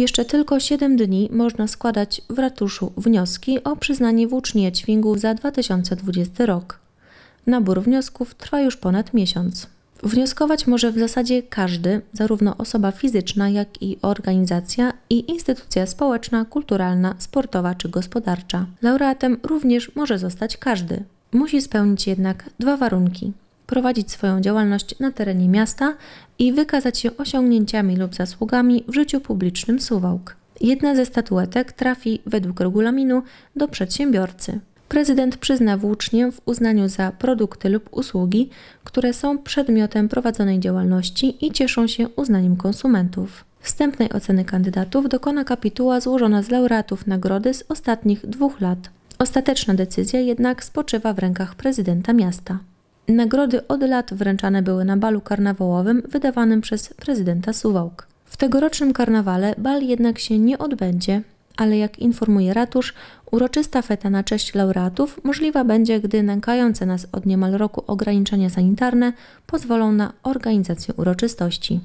Jeszcze tylko 7 dni można składać w ratuszu wnioski o przyznanie włócznie dźwigu za 2020 rok. Nabór wniosków trwa już ponad miesiąc. Wnioskować może w zasadzie każdy, zarówno osoba fizyczna, jak i organizacja i instytucja społeczna, kulturalna, sportowa czy gospodarcza. Laureatem również może zostać każdy. Musi spełnić jednak dwa warunki prowadzić swoją działalność na terenie miasta i wykazać się osiągnięciami lub zasługami w życiu publicznym Suwałk. Jedna ze statuetek trafi według regulaminu do przedsiębiorcy. Prezydent przyzna włócznie w uznaniu za produkty lub usługi, które są przedmiotem prowadzonej działalności i cieszą się uznaniem konsumentów. Wstępnej oceny kandydatów dokona kapituła złożona z laureatów nagrody z ostatnich dwóch lat. Ostateczna decyzja jednak spoczywa w rękach prezydenta miasta. Nagrody od lat wręczane były na balu karnawałowym wydawanym przez prezydenta Suwałk. W tegorocznym karnawale bal jednak się nie odbędzie, ale jak informuje ratusz, uroczysta feta na cześć laureatów możliwa będzie, gdy nękające nas od niemal roku ograniczenia sanitarne pozwolą na organizację uroczystości.